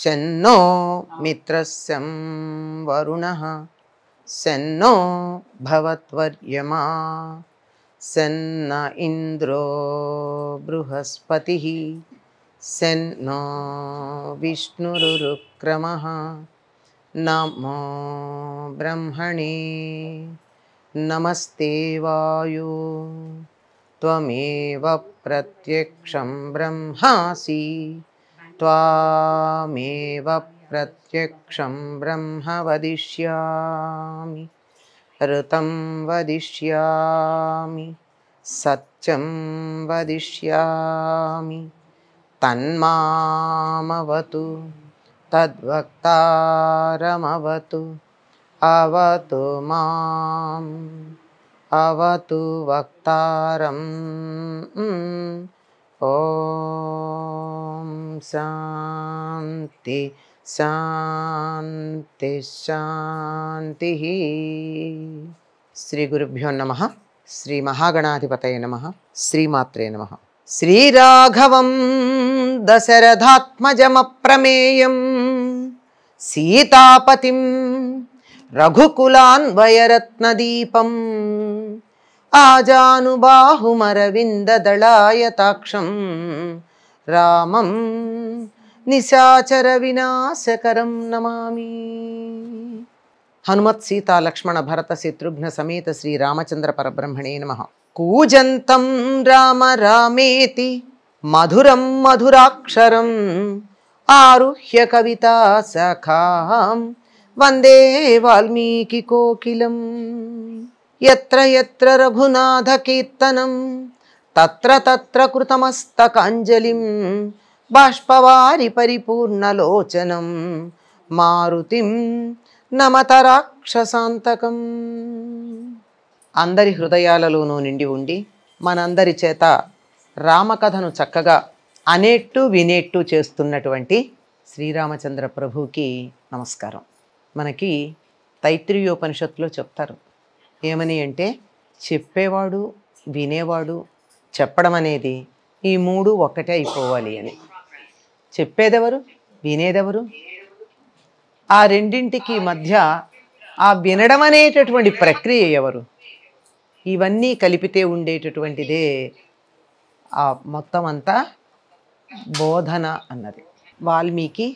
सन्नो मित्रस्य वरुणः सन्नो भवत्वर्यमा शं इन्द्रो बृहस्पतिः सन्नो विष्णुरुक्रमः नमो ब्रह्मणे नमस्ते वायु त्वमेव प्रत्यक्षं ब्रह्मासि त्वामेव प्रत्यक्षं ब्रह्म वदिष्यामि ऋतं वदिष्यामि सत्यं वदिष्यामि तन्मामवतु तद्वक्तारमवतु अवतु माम् अवतु वक्तारम् ओ शान्ति शान्ति शान्तिः श्रीगुरुभ्यो नमः श्रीमहागणाधिपतये नमः श्रीमात्रे नमः श्रीराघवं दशरथात्मजमप्रमेयं सीतापतिं रघुकुलान्वयरत्नदीपम् आजानुबाहुमरविन्ददळाय ताक्षम् रामं निशाचरविनाशकरं नमामि हनुमत्सीतालक्ष्मणभरत शत्रुघ्नसमेत श्रीरामचन्द्रपरब्रह्मणे नमः कूजन्तं राम रामेति मधुरं मधुराक्षरम् आरुह्य कविता सखा वन्दे वाल्मीकिकोकिलं यत्र यत्र रघुनाथकीर्तनं తత్ర తత్ర కృతమస్తకాంజలిం బాష్పవారి పరిపూర్ణలోచనం మారుతిం నమత రాక్షసాంతకం అందరి హృదయాలలోనూ నిండి ఉండి మనందరి చేత రామకథను చక్కగా అనేట్టు వినేట్టు చేస్తున్నటువంటి శ్రీరామచంద్ర ప్రభువుకి నమస్కారం మనకి తైత్రీయోపనిషత్తులో చెప్తారు ఏమని అంటే చెప్పేవాడు వినేవాడు చెప్పడం అనేది ఈ మూడు ఒక్కటే అయిపోవాలి అని చెప్పేదెవరు వినేదెవరు ఆ రెండింటికి మధ్య ఆ వినడం అనేటటువంటి ప్రక్రియ ఎవరు ఇవన్నీ కలిపితే ఉండేటటువంటిదే ఆ మొత్తం అంతా బోధన అన్నది వాల్మీకి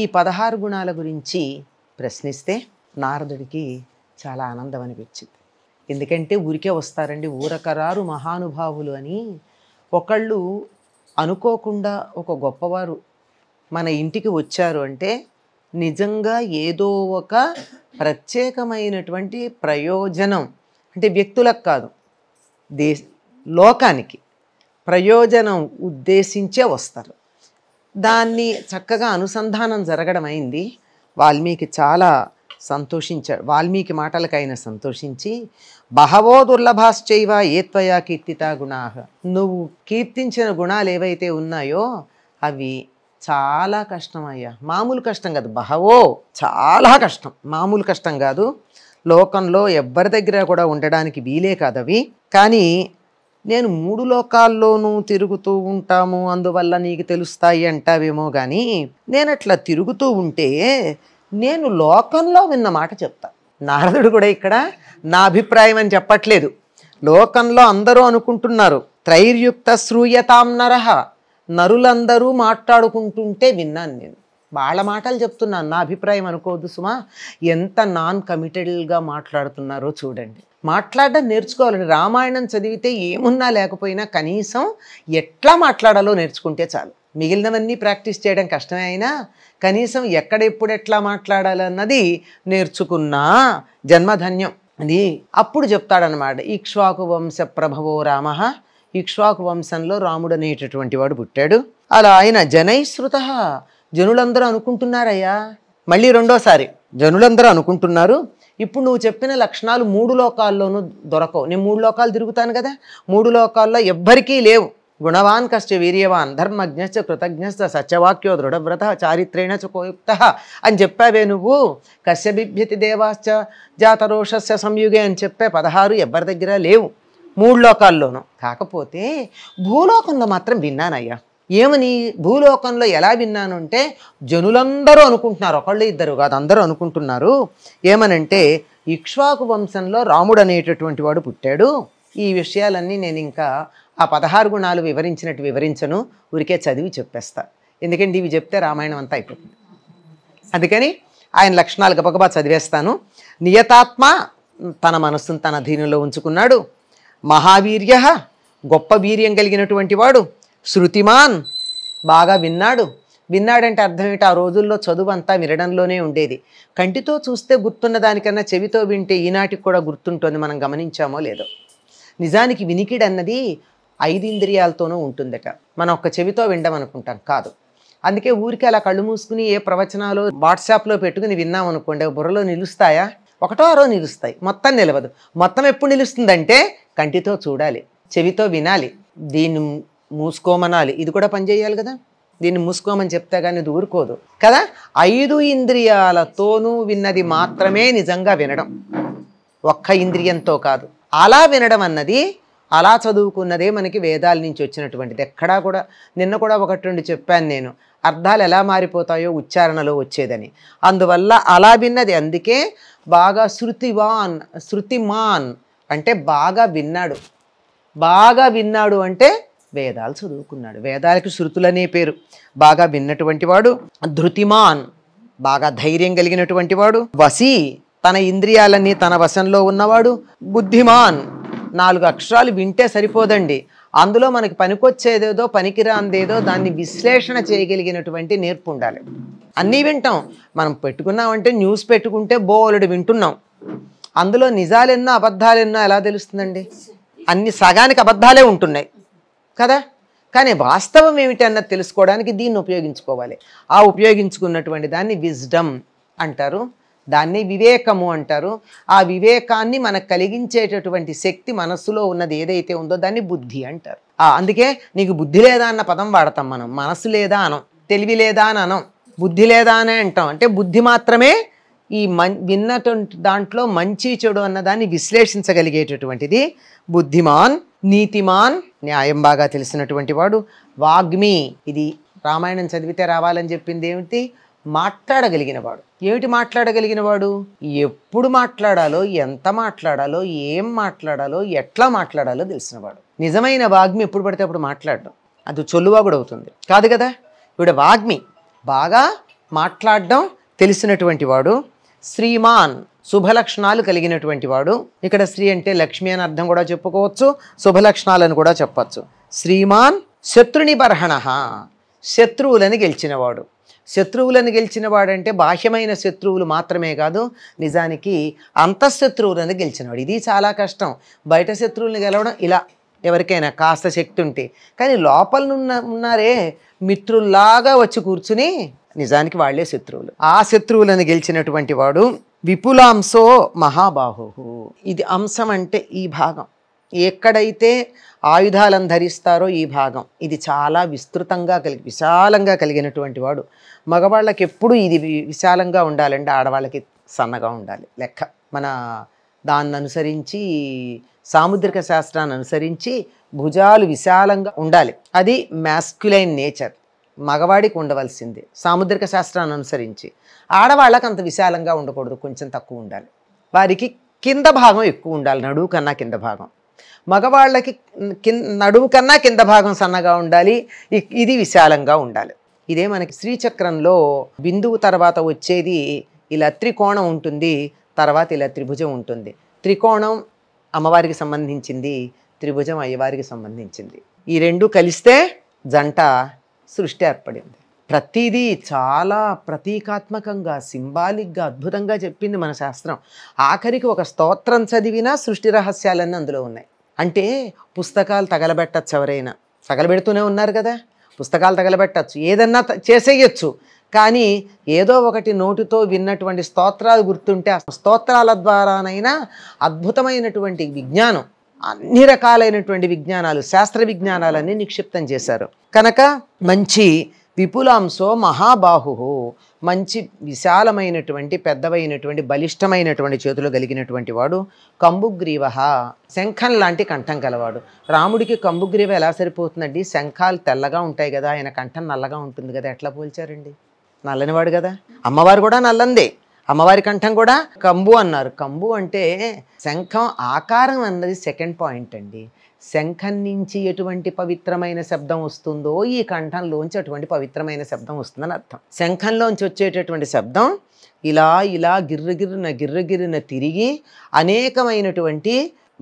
ఈ పదహారు గుణాల గురించి ప్రశ్నిస్తే నారదుడికి చాలా ఆనందం అనిపించింది ఎందుకంటే ఊరికే వస్తారండి ఊరకరారు మహానుభావులు అని ఒకళ్ళు అనుకోకుండా ఒక గొప్పవారు మన ఇంటికి వచ్చారు అంటే నిజంగా ఏదో ఒక ప్రత్యేకమైనటువంటి ప్రయోజనం అంటే వ్యక్తులకు కాదు దేశ లోకానికి ప్రయోజనం ఉద్దేశించే వస్తారు దాన్ని చక్కగా అనుసంధానం జరగడం అయింది వాల్మీకి చాలా సంతోషించాడు వాల్మీకి మాటలకు ఆయన సంతోషించి బహవో దుర్లభాశ్చైవ ఏత్వయా కీర్తిత గుణాహ నువ్వు కీర్తించిన గుణాలు ఏవైతే ఉన్నాయో అవి చాలా కష్టం అయ్యా మామూలు కష్టం కాదు బహవో చాలా కష్టం మామూలు కష్టం కాదు లోకంలో ఎవ్వరి దగ్గర కూడా ఉండడానికి వీలే కాదు అవి కానీ నేను మూడు లోకాల్లోనూ తిరుగుతూ ఉంటాము అందువల్ల నీకు తెలుస్తాయి అంటావేమో కానీ నేను అట్లా తిరుగుతూ ఉంటే నేను లోకంలో విన్న మాట చెప్తా నారదుడు కూడా ఇక్కడ నా అభిప్రాయం అని చెప్పట్లేదు లోకంలో అందరూ అనుకుంటున్నారు త్రైర్యుక్త శ్రూయతాం నరహ నరులందరూ మాట్లాడుకుంటుంటే విన్నాను నేను వాళ్ళ మాటలు చెప్తున్నాను నా అభిప్రాయం అనుకోవద్దు సుమా ఎంత నాన్ కమిటెడ్గా మాట్లాడుతున్నారో చూడండి మాట్లాడడం నేర్చుకోవాలండి రామాయణం చదివితే ఏమున్నా లేకపోయినా కనీసం ఎట్లా మాట్లాడాలో నేర్చుకుంటే చాలు మిగిలినవన్నీ ప్రాక్టీస్ చేయడం కష్టమే అయినా కనీసం ఎక్కడెప్పుడు ఎట్లా మాట్లాడాలన్నది నేర్చుకున్నా జన్మధన్యం అది అప్పుడు చెప్తాడనమాట ఇక్ష్వాకు వంశ ప్రభవో రామ ఇక్ష్వాకు వంశంలో రాముడు అనేటటువంటి వాడు పుట్టాడు అలా ఆయన జనైశ్రుత జనులందరూ అనుకుంటున్నారయ్యా మళ్ళీ రెండోసారి జనులందరూ అనుకుంటున్నారు ఇప్పుడు నువ్వు చెప్పిన లక్షణాలు మూడు లోకాల్లోనూ దొరకవు నేను మూడు లోకాలు తిరుగుతాను కదా మూడు లోకాల్లో ఎవ్వరికీ లేవు గుణవాన్ కష్ట వీర్యవాన్ ధర్మజ్ఞశ్చ కృతజ్ఞశ్చ సత్యవాక్యో దృఢవ్రత చారిత్రేణ చుకోయుక్త అని చెప్పావే నువ్వు కశ్య బిభ్యతి దేవాశ్చ జాతరోషస్య సంయుగే అని చెప్పే పదహారు ఎవ్వరి దగ్గర లేవు మూడు లోకాల్లోనూ కాకపోతే భూలోకంలో మాత్రం విన్నానయ్యా ఏమని భూలోకంలో ఎలా విన్నాను అంటే జనులందరూ అనుకుంటున్నారు ఒకళ్ళు ఇద్దరు కాదు అందరూ అనుకుంటున్నారు ఏమనంటే ఇక్ష్వాకు వంశంలో రాముడు అనేటటువంటి వాడు పుట్టాడు ఈ విషయాలన్నీ నేను ఇంకా ఆ పదహారు గుణాలు వివరించినట్టు వివరించను ఊరికే చదివి చెప్పేస్తా ఎందుకంటే ఇవి చెప్తే రామాయణం అంతా అయిపోతుంది అందుకని ఆయన లక్షణాలు గబగబా చదివేస్తాను నియతాత్మ తన మనస్సును తన అధీనంలో ఉంచుకున్నాడు మహావీర్య గొప్ప వీర్యం కలిగినటువంటి వాడు శృతిమాన్ బాగా విన్నాడు విన్నాడంటే అర్థం ఏంటి ఆ రోజుల్లో చదువు అంతా వినడంలోనే ఉండేది కంటితో చూస్తే గుర్తున్న దానికన్నా చెవితో వింటే ఈనాటికి కూడా గుర్తుంటుంది మనం గమనించామో లేదో నిజానికి వినికిడి అన్నది ఐదు ఇంద్రియాలతోనూ ఉంటుందట మనం ఒక్క చెవితో వినడం కాదు అందుకే ఊరికి అలా కళ్ళు మూసుకుని ఏ ప్రవచనాలు వాట్సాప్లో పెట్టుకుని విన్నాం అనుకోండి బుర్రలో నిలుస్తాయా ఒకటో ఆరో నిలుస్తాయి మొత్తం నిలవదు మొత్తం ఎప్పుడు నిలుస్తుందంటే కంటితో చూడాలి చెవితో వినాలి దీన్ని మూసుకోమనాలి ఇది కూడా పనిచేయాలి కదా దీన్ని మూసుకోమని చెప్తే కానీ ఇది ఊరుకోదు కదా ఐదు ఇంద్రియాలతోనూ విన్నది మాత్రమే నిజంగా వినడం ఒక్క ఇంద్రియంతో కాదు అలా వినడం అన్నది అలా చదువుకున్నదే మనకి వేదాల నుంచి వచ్చినటువంటిది ఎక్కడా కూడా నిన్న కూడా ఒకటి రెండు చెప్పాను నేను అర్థాలు ఎలా మారిపోతాయో ఉచ్చారణలో వచ్చేదని అందువల్ల అలా విన్నది అందుకే బాగా శృతివాన్ శృతిమాన్ అంటే బాగా విన్నాడు బాగా విన్నాడు అంటే వేదాలు చదువుకున్నాడు వేదాలకి శృతులనే పేరు బాగా విన్నటువంటి వాడు ధృతిమాన్ బాగా ధైర్యం కలిగినటువంటి వాడు వసి తన ఇంద్రియాలన్నీ తన వశంలో ఉన్నవాడు బుద్ధిమాన్ నాలుగు అక్షరాలు వింటే సరిపోదండి అందులో మనకి పనికొచ్చేదేదో పనికిరాందేదో దాన్ని విశ్లేషణ చేయగలిగినటువంటి నేర్పు ఉండాలి అన్నీ వింటాం మనం పెట్టుకున్నామంటే న్యూస్ పెట్టుకుంటే బోలెడు వింటున్నాం అందులో నిజాలెన్నో అబద్ధాలెన్నో ఎలా తెలుస్తుందండి అన్ని సగానికి అబద్ధాలే ఉంటున్నాయి కదా కానీ వాస్తవం ఏమిటన్నది తెలుసుకోవడానికి దీన్ని ఉపయోగించుకోవాలి ఆ ఉపయోగించుకున్నటువంటి దాన్ని విజ్డమ్ అంటారు దాన్ని వివేకము అంటారు ఆ వివేకాన్ని మనకు కలిగించేటటువంటి శక్తి మనస్సులో ఉన్నది ఏదైతే ఉందో దాన్ని బుద్ధి అంటారు అందుకే నీకు బుద్ధి లేదా అన్న పదం వాడతాం మనం మనస్సు లేదా అనం తెలివి లేదా అని అనం బుద్ధి లేదా అనే అంటాం అంటే బుద్ధి మాత్రమే ఈ మన్ విన్నటువంటి దాంట్లో మంచి చెడు అన్నదాన్ని విశ్లేషించగలిగేటటువంటిది బుద్ధిమాన్ నీతిమాన్ న్యాయం బాగా తెలిసినటువంటి వాడు వాగ్మి ఇది రామాయణం చదివితే రావాలని చెప్పింది ఏమిటి మాట్లాడగలిగిన వాడు ఏమిటి మాట్లాడగలిగిన వాడు ఎప్పుడు మాట్లాడాలో ఎంత మాట్లాడాలో ఏం మాట్లాడాలో ఎట్లా మాట్లాడాలో తెలిసినవాడు నిజమైన వాగ్మి ఎప్పుడు పడితే అప్పుడు మాట్లాడడం అది కూడా అవుతుంది కాదు కదా ఇవిడ వాగ్మి బాగా మాట్లాడడం తెలిసినటువంటి వాడు శ్రీమాన్ శుభలక్షణాలు కలిగినటువంటి వాడు ఇక్కడ శ్రీ అంటే లక్ష్మి అని అర్థం కూడా చెప్పుకోవచ్చు శుభలక్షణాలను కూడా చెప్పచ్చు శ్రీమాన్ శత్రుని బర్హణ శత్రువులని గెలిచినవాడు శత్రువులను గెలిచిన వాడంటే బాహ్యమైన శత్రువులు మాత్రమే కాదు నిజానికి అంతఃశత్రువులను గెలిచినవాడు ఇది చాలా కష్టం బయట శత్రువులను గెలవడం ఇలా ఎవరికైనా కాస్త శక్తి ఉంటే కానీ లోపలనున్న ఉన్నారే మిత్రుల్లాగా వచ్చి కూర్చుని నిజానికి వాళ్లే శత్రువులు ఆ శత్రువులను గెలిచినటువంటి వాడు విపులాంశో మహాబాహు ఇది అంశం అంటే ఈ భాగం ఎక్కడైతే ఆయుధాలను ధరిస్తారో ఈ భాగం ఇది చాలా విస్తృతంగా కలిగి విశాలంగా కలిగినటువంటి వాడు మగవాళ్ళకి ఎప్పుడు ఇది విశాలంగా ఉండాలంటే ఆడవాళ్ళకి సన్నగా ఉండాలి లెక్క మన దాన్ని అనుసరించి సాముద్రిక శాస్త్రాన్ని అనుసరించి భుజాలు విశాలంగా ఉండాలి అది మ్యాస్క్యులైన్ నేచర్ మగవాడికి ఉండవలసింది సాముద్రిక శాస్త్రాన్ని అనుసరించి ఆడవాళ్ళకి అంత విశాలంగా ఉండకూడదు కొంచెం తక్కువ ఉండాలి వారికి కింద భాగం ఎక్కువ ఉండాలి నడువు కన్నా కింద భాగం మగవాళ్ళకి కింద నడుము కన్నా కింద భాగం సన్నగా ఉండాలి ఇది విశాలంగా ఉండాలి ఇదే మనకి శ్రీచక్రంలో బిందువు తర్వాత వచ్చేది ఇలా త్రికోణం ఉంటుంది తర్వాత ఇలా త్రిభుజం ఉంటుంది త్రికోణం అమ్మవారికి సంబంధించింది త్రిభుజం అయ్యవారికి సంబంధించింది ఈ రెండు కలిస్తే జంట సృష్టి ఏర్పడింది ప్రతిదీ చాలా ప్రతీకాత్మకంగా సింబాలిక్గా అద్భుతంగా చెప్పింది మన శాస్త్రం ఆఖరికి ఒక స్తోత్రం చదివినా సృష్టి రహస్యాలన్నీ అందులో ఉన్నాయి అంటే పుస్తకాలు తగలబెట్టచ్చు ఎవరైనా తగలబెడుతూనే ఉన్నారు కదా పుస్తకాలు తగలబెట్టచ్చు ఏదన్నా చేసేయచ్చు కానీ ఏదో ఒకటి నోటితో విన్నటువంటి స్తోత్రాలు గుర్తుంటే ఆ స్తోత్రాల ద్వారానైనా అద్భుతమైనటువంటి విజ్ఞానం అన్ని రకాలైనటువంటి విజ్ఞానాలు శాస్త్ర విజ్ఞానాలన్నీ నిక్షిప్తం చేశారు కనుక మంచి విపులాంశో మహాబాహు మంచి విశాలమైనటువంటి పెద్దవైనటువంటి బలిష్టమైనటువంటి చేతులు కలిగినటువంటి వాడు కంబుగ్రీవ శంఖం లాంటి కంఠం కలవాడు రాముడికి కంబుగ్రీవ ఎలా సరిపోతుందండి శంఖాలు తెల్లగా ఉంటాయి కదా ఆయన కంఠం నల్లగా ఉంటుంది కదా ఎట్లా పోల్చారండి నల్లనివాడు కదా అమ్మవారు కూడా నల్లందే అమ్మవారి కంఠం కూడా కంబు అన్నారు కంబు అంటే శంఖం ఆకారం అన్నది సెకండ్ పాయింట్ అండి శంఖం నుంచి ఎటువంటి పవిత్రమైన శబ్దం వస్తుందో ఈ కంఠంలోంచి అటువంటి పవిత్రమైన శబ్దం వస్తుందని అర్థం శంఖంలోంచి వచ్చేటటువంటి శబ్దం ఇలా ఇలా గిర్రగిర్రున గిర్రగిర్రున తిరిగి అనేకమైనటువంటి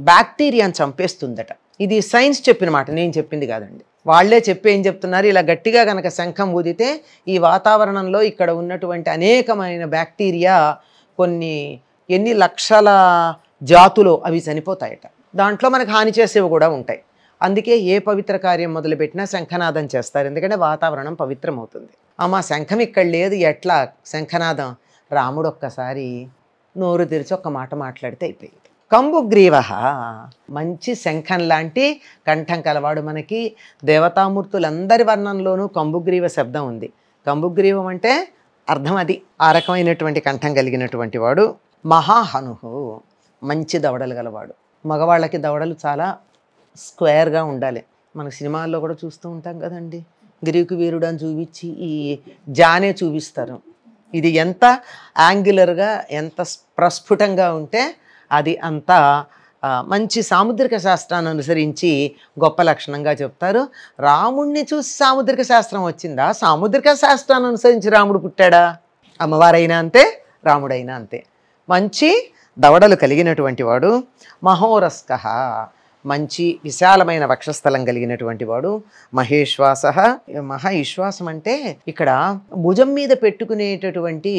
బ్యాక్టీరియాను చంపేస్తుందట ఇది సైన్స్ చెప్పిన మాట నేను చెప్పింది కాదండి వాళ్లే చెప్పి ఏం చెప్తున్నారు ఇలా గట్టిగా కనుక శంఖం ఊదితే ఈ వాతావరణంలో ఇక్కడ ఉన్నటువంటి అనేకమైన బ్యాక్టీరియా కొన్ని ఎన్ని లక్షల జాతులు అవి చనిపోతాయట దాంట్లో మనకు హాని చేసేవి కూడా ఉంటాయి అందుకే ఏ పవిత్ర కార్యం మొదలుపెట్టినా శంఖనాదం చేస్తారు ఎందుకంటే వాతావరణం పవిత్రమవుతుంది అమ్మ శంఖం ఇక్కడ లేదు ఎట్లా శంఖనాదం రాముడు ఒక్కసారి నోరు తెరిచి ఒక్క మాట మాట్లాడితే అయిపోయింది కంబు గ్రీవ మంచి శంఖం లాంటి కంఠం కలవాడు మనకి దేవతామూర్తులందరి వర్ణంలోనూ కంబుగ్రీవ శబ్దం ఉంది కంబుగ్రీవం అంటే అర్థం అది ఆ రకమైనటువంటి కంఠం కలిగినటువంటి వాడు మహాహను మంచి దవడలు గలవాడు మగవాళ్ళకి దవడలు చాలా స్క్వేర్గా ఉండాలి మన సినిమాల్లో కూడా చూస్తూ ఉంటాం కదండి గ్రీకు వీరుడు అని చూపించి ఈ జానే చూపిస్తారు ఇది ఎంత యాంగ్యులర్గా ఎంత ప్రస్ఫుటంగా ఉంటే అది అంత మంచి సాముద్రిక శాస్త్రాన్ని అనుసరించి గొప్ప లక్షణంగా చెప్తారు రాముడిని చూసి సాముద్రిక శాస్త్రం వచ్చిందా సాముద్రిక శాస్త్రాన్ని అనుసరించి రాముడు పుట్టాడా అమ్మవారైనా అంతే రాముడైనా అంతే మంచి దవడలు కలిగినటువంటి వాడు మహోరస్క మంచి విశాలమైన వక్షస్థలం కలిగినటువంటి వాడు మహేశ్వాస మహా విశ్వాసం అంటే ఇక్కడ భుజం మీద పెట్టుకునేటటువంటి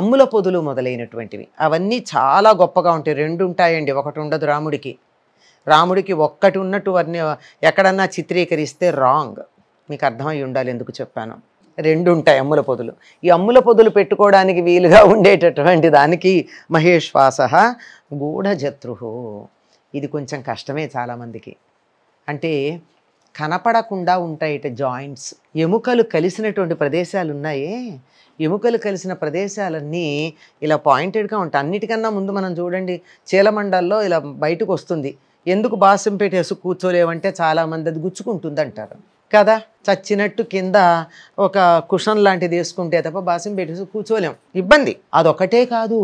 అమ్ముల పొదులు మొదలైనటువంటివి అవన్నీ చాలా గొప్పగా ఉంటాయి రెండు ఉంటాయండి ఒకటి ఉండదు రాముడికి రాముడికి ఒక్కటి ఉన్నట్టు అన్నీ ఎక్కడన్నా చిత్రీకరిస్తే రాంగ్ మీకు అర్థమై ఉండాలి ఎందుకు చెప్పాను రెండు ఉంటాయి అమ్ముల పొదులు ఈ అమ్ముల పొదులు పెట్టుకోవడానికి వీలుగా ఉండేటటువంటి దానికి మహేశ్వాస గూఢజత్రు ఇది కొంచెం కష్టమే చాలామందికి అంటే కనపడకుండా ఉంటాయిట జాయింట్స్ ఎముకలు కలిసినటువంటి ప్రదేశాలు ఉన్నాయే ఎముకలు కలిసిన ప్రదేశాలన్నీ ఇలా పాయింటెడ్గా ఉంటాయి అన్నిటికన్నా ముందు మనం చూడండి చీలమండల్లో ఇలా బయటకు వస్తుంది ఎందుకు బాసింపేట వేసి కూర్చోలేవంటే చాలామంది అది గుచ్చుకుంటుంది అంటారు కదా చచ్చినట్టు కింద ఒక కుషన్ లాంటిది వేసుకుంటే తప్ప బాసిం పెట్టేసి కూర్చోలేం ఇబ్బంది అదొకటే కాదు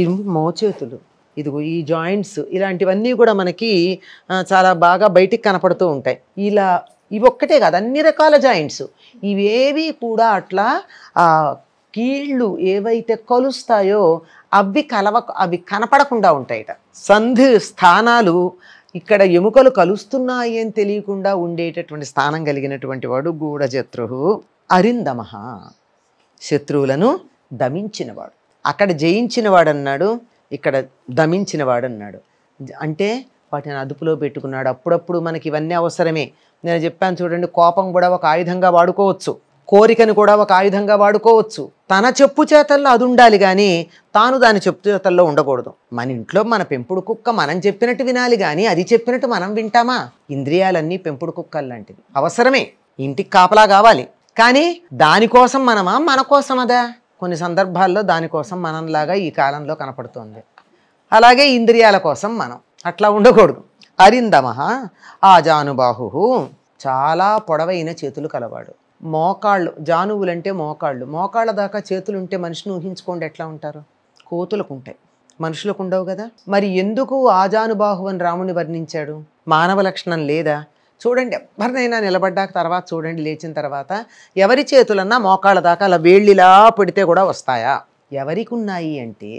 ఈ మోచేతులు ఇదిగో ఈ జాయింట్స్ ఇలాంటివన్నీ కూడా మనకి చాలా బాగా బయటికి కనపడుతూ ఉంటాయి ఇలా ఇవి ఒక్కటే కాదు అన్ని రకాల జాయింట్స్ ఇవేవి కూడా అట్లా కీళ్ళు ఏవైతే కలుస్తాయో అవి కలవ అవి కనపడకుండా ఉంటాయట సంధి స్థానాలు ఇక్కడ ఎముకలు కలుస్తున్నాయి అని తెలియకుండా ఉండేటటువంటి స్థానం కలిగినటువంటి వాడు గూఢశత్రువు అరిందమ శత్రువులను దమించినవాడు అక్కడ వాడన్నాడు ఇక్కడ వాడన్నాడు అంటే వాటిని అదుపులో పెట్టుకున్నాడు అప్పుడప్పుడు మనకి ఇవన్నీ అవసరమే నేను చెప్పాను చూడండి కోపం కూడా ఒక ఆయుధంగా వాడుకోవచ్చు కోరికను కూడా ఒక ఆయుధంగా వాడుకోవచ్చు తన చెప్పు చేతల్లో అది ఉండాలి కానీ తాను దాని చెప్పు చేతల్లో ఉండకూడదు మన ఇంట్లో మన పెంపుడు కుక్క మనం చెప్పినట్టు వినాలి కానీ అది చెప్పినట్టు మనం వింటామా ఇంద్రియాలన్నీ పెంపుడు కుక్కలు లాంటివి అవసరమే ఇంటికి కాపలా కావాలి కానీ దానికోసం మనమా మన కోసమదా కొన్ని సందర్భాల్లో దానికోసం మనంలాగా ఈ కాలంలో కనపడుతోంది అలాగే ఇంద్రియాల కోసం మనం అట్లా ఉండకూడదు ఆ ఆజానుబాహు చాలా పొడవైన చేతులు కలవాడు మోకాళ్ళు జానువులు అంటే మోకాళ్ళు మోకాళ్ళ దాకా చేతులు ఉంటే మనిషిని ఊహించుకోండి ఎట్లా ఉంటారు కోతులకు ఉంటాయి మనుషులకు ఉండవు కదా మరి ఎందుకు ఆజానుబాహు అని రాముని వర్ణించాడు మానవ లక్షణం లేదా చూడండి ఎవరినైనా నిలబడ్డాక తర్వాత చూడండి లేచిన తర్వాత ఎవరి చేతులన్నా మోకాళ్ళ దాకా అలా వేళ్ళిలా పెడితే కూడా వస్తాయా ఎవరికి ఉన్నాయి అంటే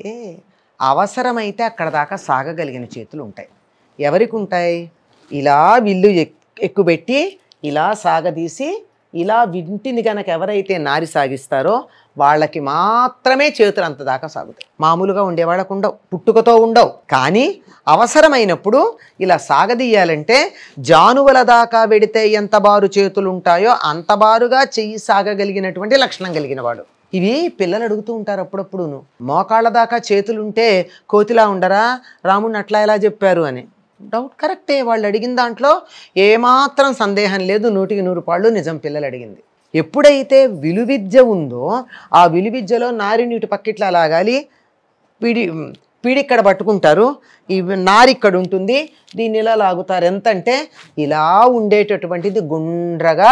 అవసరమైతే అక్కడ దాకా సాగగలిగిన చేతులు ఉంటాయి ఎవరికి ఉంటాయి ఇలా విల్లు ఎక్కుబెట్టి ఇలా సాగదీసి ఇలా వింటిని కనుక ఎవరైతే నారి సాగిస్తారో వాళ్ళకి మాత్రమే చేతులు అంత దాకా సాగుతాయి మామూలుగా ఉండేవాళ్ళకు ఉండవు పుట్టుకతో ఉండవు కానీ అవసరమైనప్పుడు ఇలా సాగదీయాలంటే జానువల దాకా వెడితే ఎంత బారు చేతులు ఉంటాయో అంత బారుగా చెయ్యి సాగగలిగినటువంటి లక్షణం కలిగిన వాడు ఇవి పిల్లలు అడుగుతూ ఉంటారు అప్పుడప్పుడును మోకాళ్ళ దాకా చేతులుంటే కోతిలా ఉండరా రాముడిని అట్లా ఎలా చెప్పారు అని డౌట్ కరెక్టే వాళ్ళు అడిగిన దాంట్లో ఏమాత్రం సందేహం లేదు నూటికి నూరు పాళ్ళు నిజం పిల్లలు అడిగింది ఎప్పుడైతే విలువిద్య ఉందో ఆ విలువిద్యలో నారి నీటి పక్కిట్లా లాగాలి పిడి పీడిక్కడ పట్టుకుంటారు ఈ నారి ఇక్కడ ఉంటుంది దీన్ని ఇలా లాగుతారు ఎంతంటే ఇలా ఉండేటటువంటిది గుండ్రగా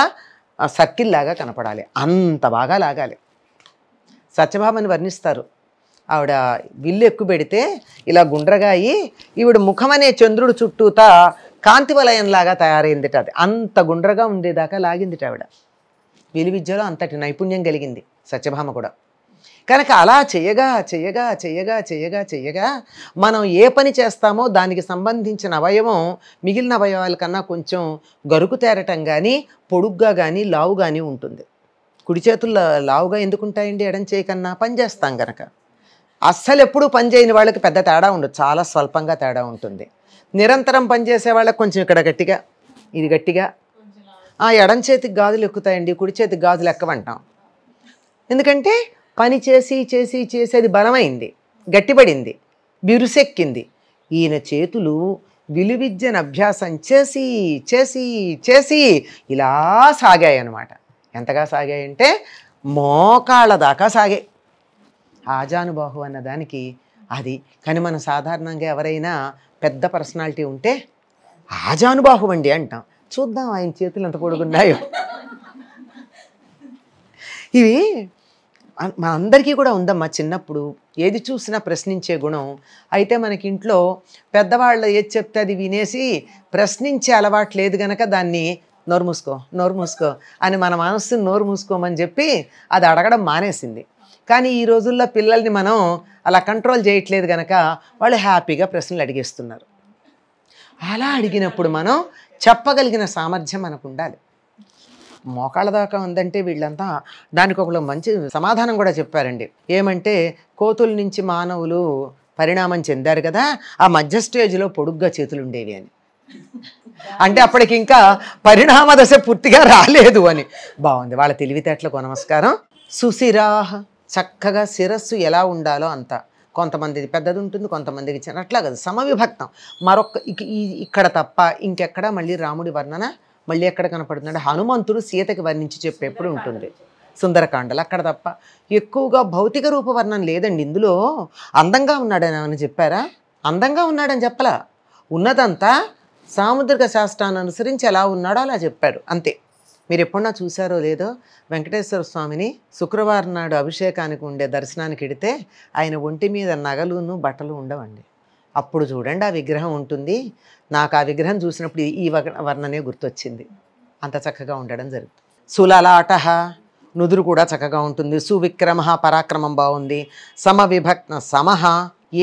సర్కిల్ లాగా కనపడాలి అంత బాగా లాగాలి సత్యభామని వర్ణిస్తారు ఆవిడ విల్లు ఎక్కువ పెడితే ఇలా గుండ్రగా అయ్యి ఈవిడ ముఖమనే చంద్రుడు చుట్టూతా కాంతివలయంలాగా తయారైందిట అది అంత గుండ్రగా ఉండేదాకా లాగిందిట ఆవిడ విద్యలో అంతటి నైపుణ్యం కలిగింది సత్యభామ కూడా కనుక అలా చేయగా చేయగా చేయగా చేయగా చేయగా మనం ఏ పని చేస్తామో దానికి సంబంధించిన అవయవం మిగిలిన అవయవాల కన్నా కొంచెం గరుకు తేరటం కానీ పొడుగ్గా కానీ లావు కానీ ఉంటుంది కుడి చేతుల్లో లావుగా ఎందుకుంటాయండి ఎడం చేయకన్నా పని చేస్తాం కనుక అస్సలు ఎప్పుడు పనిచేయని వాళ్ళకి పెద్ద తేడా ఉండదు చాలా స్వల్పంగా తేడా ఉంటుంది నిరంతరం పనిచేసే వాళ్ళకి కొంచెం ఇక్కడ గట్టిగా ఇది గట్టిగా ఆ ఎడం చేతికి గాజులు ఎక్కుతాయండి కుడి చేతికి గాజులు ఎక్కవంటాం ఎందుకంటే పని చేసి చేసి చేసేది బలమైంది గట్టిపడింది బిరుసెక్కింది ఈయన చేతులు విలువిద్యను అభ్యాసం చేసి చేసి చేసి ఇలా సాగాయి అనమాట ఎంతగా సాగాయంటే మోకాళ్ళ దాకా సాగాయి ఆజానుబాహు అన్న దానికి అది కానీ మనం సాధారణంగా ఎవరైనా పెద్ద పర్సనాలిటీ ఉంటే ఆజానుబాహు అండి అంటాం చూద్దాం ఆయన చేతులు ఎంత పొడుగున్నాయో ఇవి మన అందరికీ కూడా ఉందమ్మా చిన్నప్పుడు ఏది చూసినా ప్రశ్నించే గుణం అయితే మనకి ఇంట్లో పెద్దవాళ్ళు ఏది చెప్తే అది వినేసి ప్రశ్నించే అలవాటు లేదు గనక దాన్ని నోరు మూసుకో నోరు మూసుకో అని మన మనస్సును నోరు మూసుకోమని చెప్పి అది అడగడం మానేసింది కానీ ఈ రోజుల్లో పిల్లల్ని మనం అలా కంట్రోల్ చేయట్లేదు కనుక వాళ్ళు హ్యాపీగా ప్రశ్నలు అడిగేస్తున్నారు అలా అడిగినప్పుడు మనం చెప్పగలిగిన సామర్థ్యం మనకు ఉండాలి మోకాళ్ళ దాకా ఉందంటే వీళ్ళంతా దానికి ఒకళ్ళు మంచి సమాధానం కూడా చెప్పారండి ఏమంటే కోతుల నుంచి మానవులు పరిణామం చెందారు కదా ఆ మధ్య స్టేజ్లో పొడుగ్గా చేతులు ఉండేవి అని అంటే అప్పటికి ఇంకా పరిణామ దశ పూర్తిగా రాలేదు అని బాగుంది వాళ్ళ తెలివితేటలకు నమస్కారం సుశిరాహ చక్కగా శిరస్సు ఎలా ఉండాలో అంత కొంతమందిది పెద్దది ఉంటుంది కొంతమందికి చిన్న అట్లా కదా సమవిభక్తం మరొక ఇక్కడ తప్ప ఇంకెక్కడ మళ్ళీ రాముడి వర్ణన మళ్ళీ ఎక్కడ కనపడుతున్నాడు హనుమంతుడు సీతకి వర్ణించి చెప్పేప్పుడు ఉంటుంది సుందరకాండలు అక్కడ తప్ప ఎక్కువగా భౌతిక రూప వర్ణం లేదండి ఇందులో అందంగా ఉన్నాడని ఏమైనా చెప్పారా అందంగా ఉన్నాడని చెప్పలా ఉన్నదంతా సాముద్రిక శాస్త్రాన్ని అనుసరించి ఎలా ఉన్నాడో అలా చెప్పాడు అంతే మీరు ఎప్పుడన్నా చూసారో లేదో వెంకటేశ్వర స్వామిని శుక్రవారం నాడు అభిషేకానికి ఉండే దర్శనానికి ఎడితే ఆయన ఒంటి మీద నగలును బట్టలు ఉండవండి అప్పుడు చూడండి ఆ విగ్రహం ఉంటుంది నాకు ఆ విగ్రహం చూసినప్పుడు ఈ వర్ణనే గుర్తొచ్చింది అంత చక్కగా ఉండడం జరుగుతుంది సులలాట నుదురు కూడా చక్కగా ఉంటుంది సువిక్రమ పరాక్రమం బాగుంది సమవిభక్త సమహ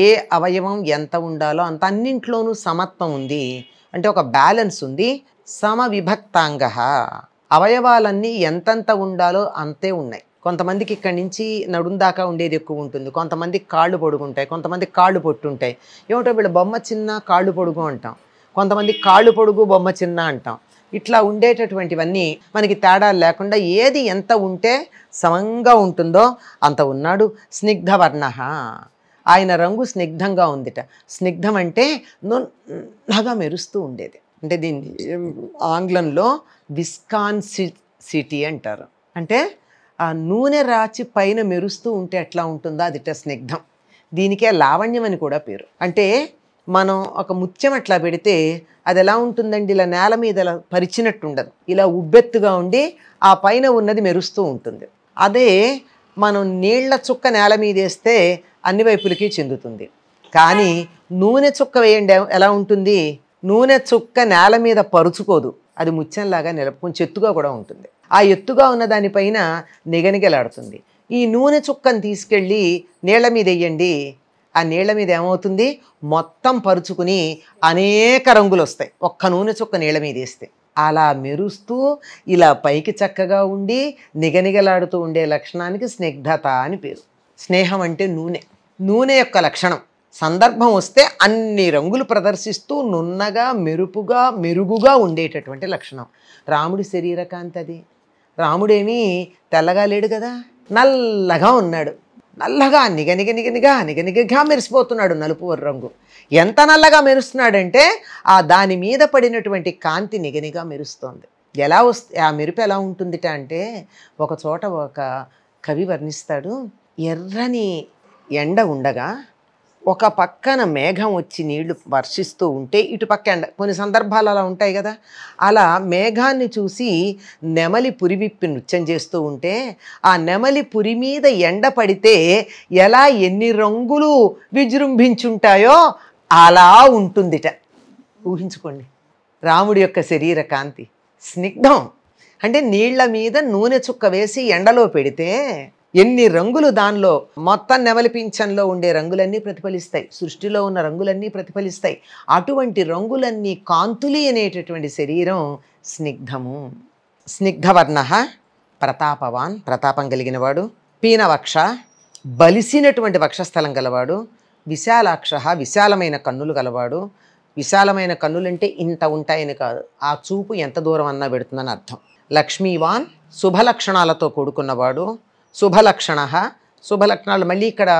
ఏ అవయవం ఎంత ఉండాలో అంత అన్నింట్లోనూ సమత్వం ఉంది అంటే ఒక బ్యాలెన్స్ ఉంది సమవిభక్తాంగ అవయవాలన్నీ ఎంతంత ఉండాలో అంతే ఉన్నాయి కొంతమందికి ఇక్కడి నుంచి నడుం దాకా ఉండేది ఎక్కువ ఉంటుంది కొంతమంది కాళ్ళు పొడుగుంటాయి కొంతమంది కాళ్ళు పొట్టుంటాయి ఏమిటో వీళ్ళ బొమ్మ చిన్న కాళ్ళు పొడుగు అంటాం కొంతమంది కాళ్ళు పొడుగు బొమ్మ చిన్న అంటాం ఇట్లా ఉండేటటువంటివన్నీ మనకి తేడాలు లేకుండా ఏది ఎంత ఉంటే సమంగా ఉంటుందో అంత ఉన్నాడు స్నిగ్ధవర్ణ ఆయన రంగు స్నిగ్ధంగా ఉందిట స్నిగ్ధం అంటే నొన్నగా మెరుస్తూ ఉండేది అంటే దీన్ని ఆంగ్లంలో విస్కాన్ సిటీ అంటారు అంటే ఆ నూనె రాచి పైన మెరుస్తూ ఉంటే ఎట్లా ఉంటుందో అది స్నిగ్ధం దీనికే లావణ్యం అని కూడా పేరు అంటే మనం ఒక ముత్యం అట్లా పెడితే అది ఎలా ఉంటుందండి ఇలా నేల మీద పరిచినట్టు ఉండదు ఇలా ఉబ్బెత్తుగా ఉండి ఆ పైన ఉన్నది మెరుస్తూ ఉంటుంది అదే మనం నీళ్ల చుక్క నేల మీద వేస్తే అన్ని వైపులకి చెందుతుంది కానీ నూనె చుక్క వేయండి ఎలా ఉంటుంది నూనె చుక్క నేల మీద పరుచుకోదు అది ముచ్చెంలాగా నిలుపుకొని చెత్తుగా కూడా ఉంటుంది ఆ ఎత్తుగా ఉన్న దానిపైన నిగనిగలాడుతుంది ఈ నూనె చుక్కను తీసుకెళ్ళి నీళ్ల మీద వేయండి ఆ నీళ్ల మీద ఏమవుతుంది మొత్తం పరుచుకుని అనేక రంగులు వస్తాయి ఒక్క నూనె చుక్క నీళ్ల మీద వేస్తే అలా మెరుస్తూ ఇలా పైకి చక్కగా ఉండి నిగనిగలాడుతూ ఉండే లక్షణానికి స్నిగ్ధత అని పేరు స్నేహం అంటే నూనె నూనె యొక్క లక్షణం సందర్భం వస్తే అన్ని రంగులు ప్రదర్శిస్తూ నున్నగా మెరుపుగా మెరుగుగా ఉండేటటువంటి లక్షణం రాముడి కాంతి అది రాముడేమీ తెల్లగా లేడు కదా నల్లగా ఉన్నాడు నల్లగా నిగనిగనిగనిగా నిగనిగగా మెరిసిపోతున్నాడు నలుపు రంగు ఎంత నల్లగా మెరుస్తున్నాడంటే ఆ దాని మీద పడినటువంటి కాంతి నిగనిగా మెరుస్తోంది ఎలా వస్తే ఆ మెరుపు ఎలా ఉంటుందిట అంటే ఒక చోట ఒక కవి వర్ణిస్తాడు ఎర్రని ఎండ ఉండగా ఒక పక్కన మేఘం వచ్చి నీళ్లు వర్షిస్తూ ఉంటే ఇటు పక్క ఎండ కొన్ని సందర్భాలు అలా ఉంటాయి కదా అలా మేఘాన్ని చూసి నెమలి పురివిప్పి నృత్యం చేస్తూ ఉంటే ఆ నెమలి పురి మీద ఎండ పడితే ఎలా ఎన్ని రంగులు విజృంభించుంటాయో అలా ఉంటుందిట ఊహించుకోండి రాముడి యొక్క శరీర కాంతి స్నిగ్ధం అంటే నీళ్ల మీద నూనె చుక్క వేసి ఎండలో పెడితే ఎన్ని రంగులు దానిలో మొత్తం నెమలి ఉండే రంగులన్నీ ప్రతిఫలిస్తాయి సృష్టిలో ఉన్న రంగులన్నీ ప్రతిఫలిస్తాయి అటువంటి రంగులన్నీ కాంతులి అనేటటువంటి శరీరం స్నిగ్ధము స్నిగ్ధవర్ణ ప్రతాపవాన్ ప్రతాపం కలిగినవాడు పీనవక్ష బలిసినటువంటి వక్షస్థలం గలవాడు విశాలాక్ష విశాలమైన కన్నులు గలవాడు విశాలమైన కన్నులంటే ఇంత ఉంటాయని కాదు ఆ చూపు ఎంత దూరం అన్నా పెడుతుందని అర్థం లక్ష్మీవాన్ శుభలక్షణాలతో కూడుకున్నవాడు శుభలక్షణ శుభలక్షణాలు మళ్ళీ ఇక్కడ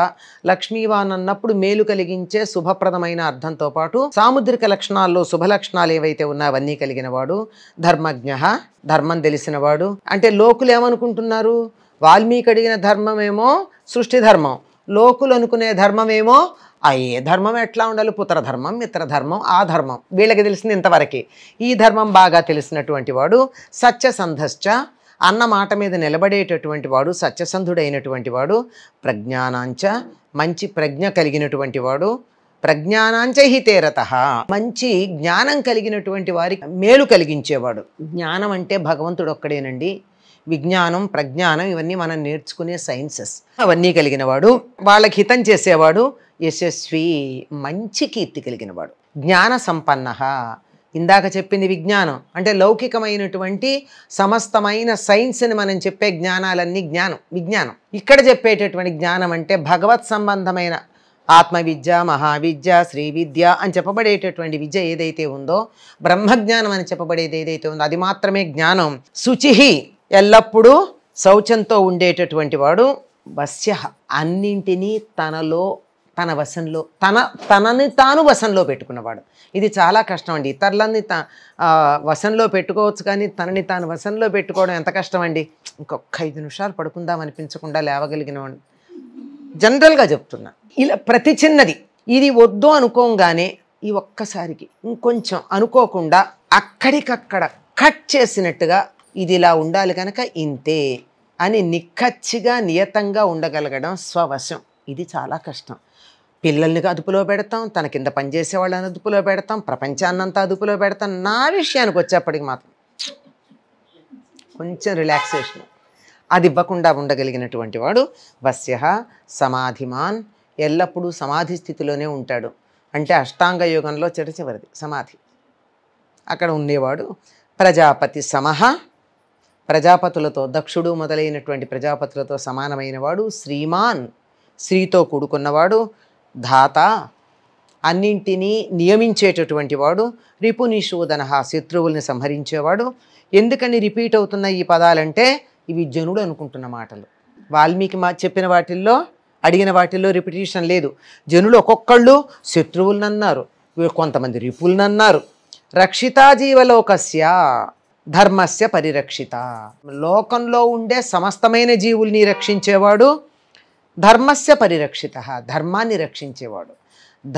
లక్ష్మీవాన్ అన్నప్పుడు మేలు కలిగించే శుభప్రదమైన అర్థంతో పాటు సాముద్రిక లక్షణాల్లో శుభలక్షణాలు ఏవైతే ఉన్నాయో అవన్నీ కలిగిన వాడు ధర్మజ్ఞ ధర్మం తెలిసినవాడు అంటే లోకులు ఏమనుకుంటున్నారు వాల్మీకి అడిగిన ధర్మమేమో సృష్టి ధర్మం లోకులు అనుకునే ధర్మమేమో అయ్యే ధర్మం ఎట్లా ఉండాలి పుత్రధర్మం మిత్రధర్మం ఆ ధర్మం వీళ్ళకి తెలిసింది ఇంతవరకే ఈ ధర్మం బాగా తెలిసినటువంటి వాడు సత్యసంధశ్చ అన్న మాట మీద నిలబడేటటువంటి వాడు సత్యసంధుడైనటువంటి వాడు ప్రజ్ఞానాంచ మంచి ప్రజ్ఞ కలిగినటువంటి వాడు హితేరత మంచి జ్ఞానం కలిగినటువంటి వారికి మేలు కలిగించేవాడు జ్ఞానం అంటే భగవంతుడు ఒక్కడేనండి విజ్ఞానం ప్రజ్ఞానం ఇవన్నీ మనం నేర్చుకునే సైన్సెస్ అవన్నీ కలిగినవాడు వాళ్ళకి హితం చేసేవాడు యశస్వి మంచి కీర్తి కలిగినవాడు జ్ఞాన సంపన్న ఇందాక చెప్పింది విజ్ఞానం అంటే లౌకికమైనటువంటి సమస్తమైన సైన్స్ని మనం చెప్పే జ్ఞానాలన్నీ జ్ఞానం విజ్ఞానం ఇక్కడ చెప్పేటటువంటి జ్ఞానం అంటే భగవత్ సంబంధమైన ఆత్మవిద్య మహావిద్య శ్రీ విద్య అని చెప్పబడేటటువంటి విద్య ఏదైతే ఉందో బ్రహ్మజ్ఞానం అని చెప్పబడేది ఏదైతే ఉందో అది మాత్రమే జ్ఞానం శుచిహి ఎల్లప్పుడూ శౌచంతో ఉండేటటువంటి వాడు వశ్య అన్నింటినీ తనలో తన వశంలో తన తనని తాను వశంలో పెట్టుకున్నవాడు ఇది చాలా కష్టం అండి ఇతరులని త వశంలో పెట్టుకోవచ్చు కానీ తనని తాను వశంలో పెట్టుకోవడం ఎంత కష్టం అండి ఇంకొక ఐదు నిమిషాలు పడుకుందాం అనిపించకుండా లేవగలిగిన జనరల్గా చెప్తున్నా ఇలా ప్రతి చిన్నది ఇది వద్దు అనుకోగానే ఈ ఒక్కసారికి ఇంకొంచెం అనుకోకుండా అక్కడికక్కడ కట్ చేసినట్టుగా ఇది ఇలా ఉండాలి కనుక ఇంతే అని నిక్కచ్చిగా నియతంగా ఉండగలగడం స్వవశం ఇది చాలా కష్టం పిల్లల్ని అదుపులో పెడతాం తన కింద పనిచేసే వాళ్ళని అదుపులో పెడతాం ప్రపంచాన్నంతా అదుపులో పెడతాం నా విషయానికి వచ్చేప్పటికి మాత్రం కొంచెం రిలాక్సేషన్ అది ఇవ్వకుండా ఉండగలిగినటువంటి వాడు వస్య సమాధిమాన్ ఎల్లప్పుడూ సమాధి స్థితిలోనే ఉంటాడు అంటే అష్టాంగ యోగంలో చిట చివరిది సమాధి అక్కడ ఉండేవాడు ప్రజాపతి సమహ ప్రజాపతులతో దక్షుడు మొదలైనటువంటి ప్రజాపతులతో సమానమైనవాడు శ్రీమాన్ శ్రీతో కూడుకున్నవాడు ధాత అన్నింటినీ నియమించేటటువంటి వాడు రిపునిశోధన శత్రువుల్ని సంహరించేవాడు ఎందుకని రిపీట్ అవుతున్న ఈ పదాలంటే ఇవి జనుడు అనుకుంటున్న మాటలు వాల్మీకి మా చెప్పిన వాటిల్లో అడిగిన వాటిల్లో రిపిటేషన్ లేదు జనులు ఒక్కొక్కళ్ళు శత్రువులను అన్నారు కొంతమంది రిపులను అన్నారు రక్షితాజీవలోకస్య ధర్మస్య పరిరక్షిత లోకంలో ఉండే సమస్తమైన జీవుల్ని రక్షించేవాడు ధర్మస్య పరిరక్షిత ధర్మాన్ని రక్షించేవాడు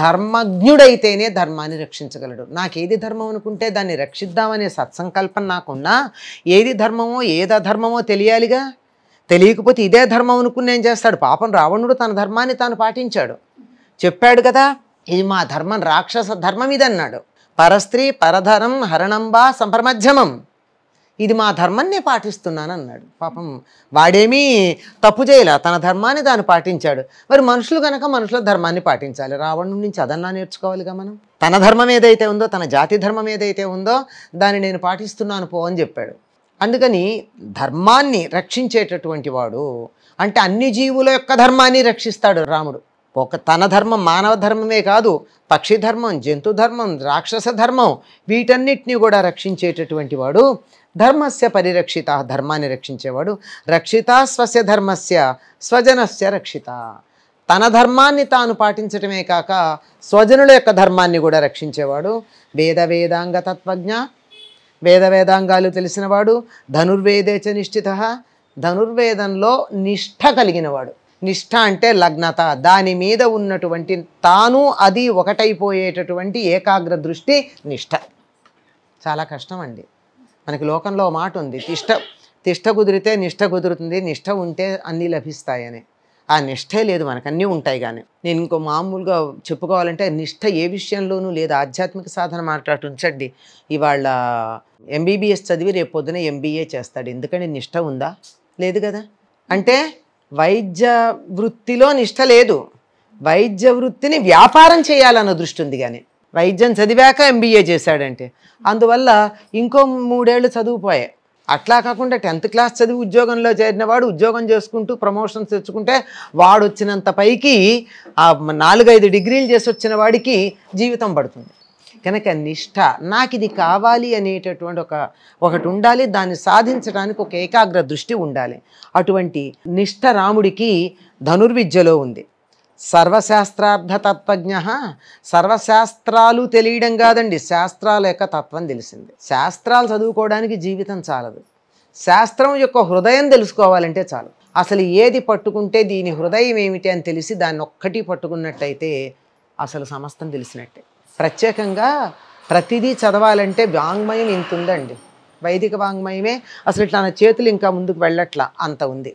ధర్మజ్ఞుడైతేనే ధర్మాన్ని రక్షించగలడు నాకేది ధర్మం అనుకుంటే దాన్ని రక్షిద్దామనే సత్సంకల్పం నాకున్నా ఏది ధర్మమో ఏది అధర్మమో తెలియాలిగా తెలియకపోతే ఇదే ధర్మం అనుకుని ఏం చేస్తాడు పాపం రావణుడు తన ధర్మాన్ని తాను పాటించాడు చెప్పాడు కదా ఇది మా ధర్మం రాక్షస ధర్మం ఇదన్నాడు పరస్త్రీ పరధరం హరణంబా సంప్రమధ్యమం ఇది మా ధర్మాన్నే పాటిస్తున్నాను అన్నాడు పాపం వాడేమీ తప్పు చేయలే తన ధర్మాన్ని దాన్ని పాటించాడు మరి మనుషులు గనక మనుషుల ధర్మాన్ని పాటించాలి రావణం నుంచి అదన్నా నేర్చుకోవాలిగా మనం తన ధర్మం ఏదైతే ఉందో తన జాతి ధర్మం ఏదైతే ఉందో దాన్ని నేను పాటిస్తున్నాను పో అని చెప్పాడు అందుకని ధర్మాన్ని రక్షించేటటువంటి వాడు అంటే అన్ని జీవుల యొక్క ధర్మాన్ని రక్షిస్తాడు రాముడు ఒక తన ధర్మం మానవ ధర్మమే కాదు పక్షి ధర్మం జంతు ధర్మం రాక్షస ధర్మం వీటన్నిటిని కూడా రక్షించేటటువంటి వాడు ధర్మస్య పరిరక్షిత ధర్మాన్ని రక్షించేవాడు రక్షిత స్వస్య ధర్మస్య స్వజనస్య రక్షిత తన ధర్మాన్ని తాను పాటించటమే కాక స్వజనుల యొక్క ధర్మాన్ని కూడా రక్షించేవాడు వేద వేదాంగ తత్వజ్ఞ వేద వేదాంగాలు తెలిసినవాడు ధనుర్వేదేచ నిష్ఠిత ధనుర్వేదంలో నిష్ఠ కలిగినవాడు నిష్ఠ అంటే లగ్నత దాని మీద ఉన్నటువంటి తాను అది ఒకటైపోయేటటువంటి ఏకాగ్ర దృష్టి నిష్ఠ చాలా కష్టం అండి మనకి లోకంలో మాట ఉంది తిష్ట తిష్ట కుదిరితే నిష్ట కుదురుతుంది నిష్ట ఉంటే అన్నీ లభిస్తాయని ఆ నిష్టే లేదు మనకు అన్నీ ఉంటాయి కానీ నేను ఇంకో మామూలుగా చెప్పుకోవాలంటే నిష్ట ఏ విషయంలోనూ లేదు ఆధ్యాత్మిక సాధన మాట్లాడుతుంచండి ఇవాళ ఎంబీబీఎస్ చదివి రేపు పొద్దున ఎంబీఏ చేస్తాడు ఎందుకంటే నిష్ట ఉందా లేదు కదా అంటే వైద్య వృత్తిలో నిష్ట లేదు వైద్య వృత్తిని వ్యాపారం చేయాలన్న దృష్టి ఉంది కానీ వైద్యం చదివాక ఎంబీఏ చేశాడంటే అందువల్ల ఇంకో మూడేళ్ళు చదువుపోయాయి అట్లా కాకుండా టెన్త్ క్లాస్ చదివి ఉద్యోగంలో చేరినవాడు ఉద్యోగం చేసుకుంటూ ప్రమోషన్స్ తెచ్చుకుంటే వాడు వచ్చినంత పైకి ఆ నాలుగైదు డిగ్రీలు చేసి వచ్చిన వాడికి జీవితం పడుతుంది కనుక నిష్ఠ నాకు ఇది కావాలి అనేటటువంటి ఒక ఒకటి ఉండాలి దాన్ని సాధించడానికి ఒక ఏకాగ్ర దృష్టి ఉండాలి అటువంటి నిష్ఠ రాముడికి ధనుర్విద్యలో ఉంది సర్వశాస్త్రార్థ తత్వజ్ఞ సర్వశాస్త్రాలు తెలియడం కాదండి శాస్త్రాల యొక్క తత్వం తెలిసింది శాస్త్రాలు చదువుకోవడానికి జీవితం చాలదు శాస్త్రం యొక్క హృదయం తెలుసుకోవాలంటే చాలు అసలు ఏది పట్టుకుంటే దీని హృదయం ఏమిటి అని తెలిసి దాన్ని ఒక్కటి పట్టుకున్నట్టయితే అసలు సమస్తం తెలిసినట్టే ప్రత్యేకంగా ప్రతిదీ చదవాలంటే వాంగ్మయం ఇంతుందండి ఉందండి వైదిక వాంగ్మయమే అసలు ఇట్లా నా చేతులు ఇంకా ముందుకు వెళ్ళట్లా అంత ఉంది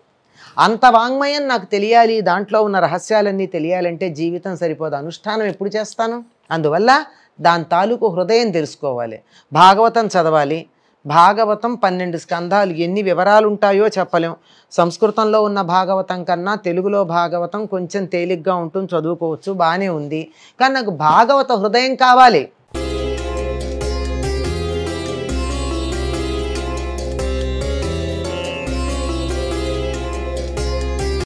అంత వాంగ్మయం నాకు తెలియాలి దాంట్లో ఉన్న రహస్యాలన్నీ తెలియాలంటే జీవితం సరిపోదు అనుష్ఠానం ఎప్పుడు చేస్తాను అందువల్ల దాని తాలూకు హృదయం తెలుసుకోవాలి భాగవతం చదవాలి భాగవతం పన్నెండు స్కంధాలు ఎన్ని వివరాలు ఉంటాయో చెప్పలేం సంస్కృతంలో ఉన్న భాగవతం కన్నా తెలుగులో భాగవతం కొంచెం తేలిగ్గా ఉంటుంది చదువుకోవచ్చు బాగానే ఉంది కానీ నాకు భాగవత హృదయం కావాలి